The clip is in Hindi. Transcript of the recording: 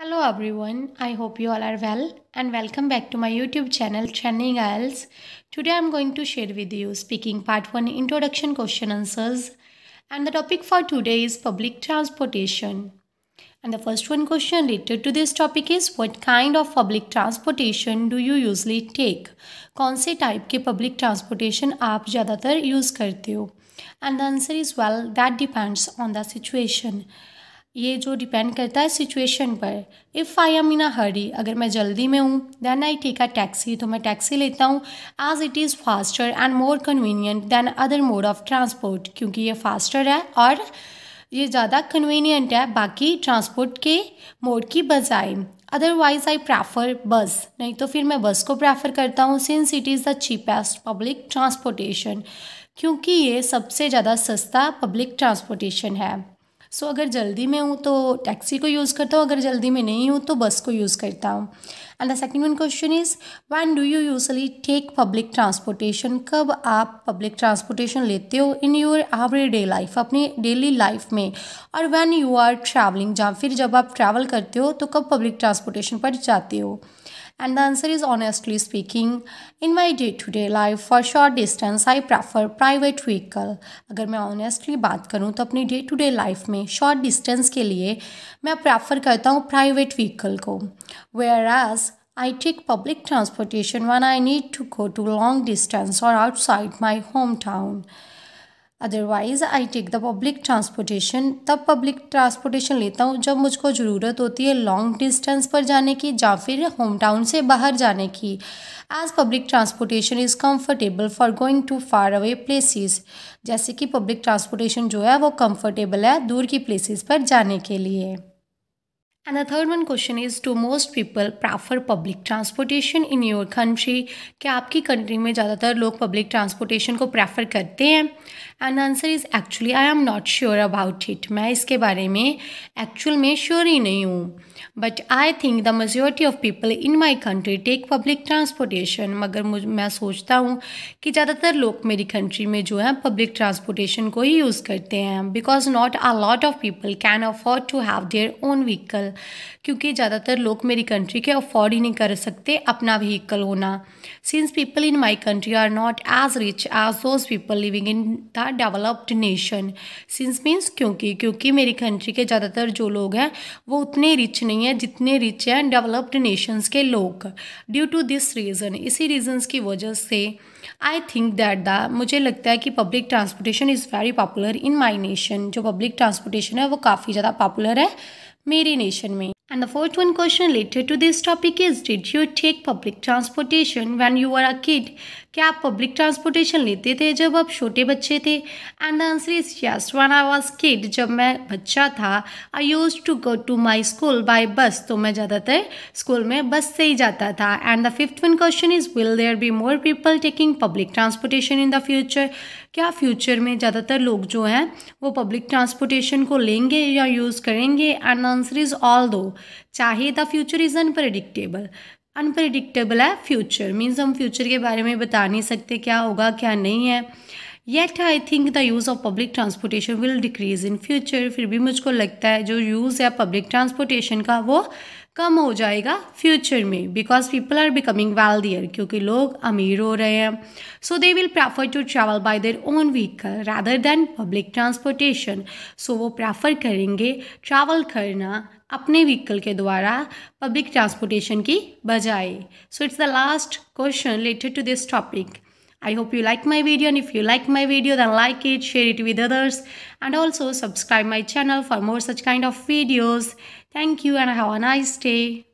Hello everyone, I hope you all are well and welcome back to my YouTube channel Training IELTS. Today I am going to share with you speaking part 1 introduction question answers and the topic for today is public transportation. And the first one question related to this topic is what kind of public transportation do you usually take? कौन से type के public transportation आप ज़्यादातर use करते हो? And the answer is well that depends on the situation. ये जो डिपेंड करता है सिचुएशन पर इफ़ आई एम इन अ हरी अगर मैं जल्दी में हूँ then I take a taxi तो मैं टैक्सी लेता हूँ as it is faster and more convenient than other mode of transport क्योंकि ये फास्टर है और ये ज़्यादा कन्वीनियंट है बाकी ट्रांसपोर्ट के मोड की बजाय अदरवाइज आई प्रेफर बस नहीं तो फिर मैं बस को प्रेफर करता हूँ since it is the cheapest public transportation क्योंकि ये सबसे ज़्यादा सस्ता पब्लिक ट्रांसपोर्टेशन है सो अगर जल्दी में हूँ तो टैक्सी को यूज़ करता हूँ अगर जल्दी में नहीं हूँ तो बस को यूज़ करता हूँ and the second one question is when do you usually take public transportation कब आप पब्लिक ट्रांसपोर्टेशन लेते हो in your everyday life अपनी डेली लाइफ में और वैन यू आर ट्रैवलिंग जहाँ फिर जब आप ट्रैवल करते हो तो कब पब्लिक ट्रांसपोर्टेशन पर जाते हो And the answer is honestly speaking, in my day to day life for short distance i prefer private vehicle agar main honestly baat karu to apni day to day life mein short distance ke liye main prefer karta hu private vehicle ko whereas I take public transportation when I need to go to long distance or outside my hometown. Otherwise I take the public transportation तब पब्लिक ट्रांसपोर्टेशन लेता हूँ जब मुझको ज़रूरत होती है लॉन्ग डिस्टेंस पर जाने की या फिर होम टाउन से बाहर जाने की as public transportation is comfortable for going to far away places जैसे कि पब्लिक ट्रांसपोर्टेशन जो है वो कम्फर्टेबल है दूर की प्लेसिस पर जाने के लिए And the third one question is to most people prefer public transportation in your country. क्या आपकी कंट्री में ज़्यादातर लोग पब्लिक ट्रांसपोर्टेशन को प्रेफर करते हैं and answer is actually I am not sure about it मैं इसके बारे में एक्चुअल में श्योर ही नहीं हूँ but I think the majority of people in my country take public transportation मगर मुझ मैं सोचता हूँ कि ज़्यादातर लोग मेरी कंट्री में जो है पब्लिक ट्रांसपोर्टेशन को ही यूज़ करते हैं because not a lot of people can afford to have their own vehicle क्योंकि ज़्यादातर लोग मेरी कंट्री के अफोर्ड ही नहीं कर सकते अपना व्हीकल होना since people in my country are not as rich as those people living in the developed nation since means क्योंकि क्योंकि मेरी कंट्री के ज़्यादातर जो लोग हैं वो उतने रिच नहीं नहीं है जितने रिच हैं डेवलप्ड नेशंस के लोग ड्यू टू दिस रीज़न इसी रीजंस की वजह से आई थिंक दैट द मुझे लगता है कि public transportation is very popular in my nation जो पब्लिक ट्रांसपोर्टेशन है वो काफ़ी ज़्यादा पॉपुलर है मेरी नेशन में And the fourth one question related to this topic is Did you take public transportation when you were a kid? क्या आप पब्लिक ट्रांसपोर्टेशन लेते थे जब आप छोटे बच्चे थे and the answer is yes when I was kid जब मैं बच्चा था I use to go to my school by bus तो मैं ज़्यादातर स्कूल में बस से ही जाता था and the fifth one question is will there be more people taking public transportation in the future क्या फ्यूचर में ज़्यादातर लोग जो हैं वो पब्लिक ट्रांसपोर्टेशन को लेंगे या यूज़ करेंगे and answer is although चाहे the future is unpredictable unpredictable है फ्यूचर मीन्स हम फ्यूचर के बारे में बता नहीं सकते क्या होगा क्या नहीं है yet I think the use of public transportation will decrease in future फिर भी मुझको लगता है जो यूज़ है पब्लिक ट्रांसपोर्टेशन का वो कम हो जाएगा फ्यूचर में because people are becoming wealthier क्योंकि लोग अमीर हो रहे हैं so they will prefer to travel by their own vehicle rather than public transportation so वो प्रेफर करेंगे ट्रैवल करना अपने व्हीकल के द्वारा पब्लिक ट्रांसपोर्टेशन की बजाय so it's the last question related to this topic I hope you like my video and if you like my video then like it, share it with others and also subscribe my channel for more such kind of videos. Thank you and have a nice day.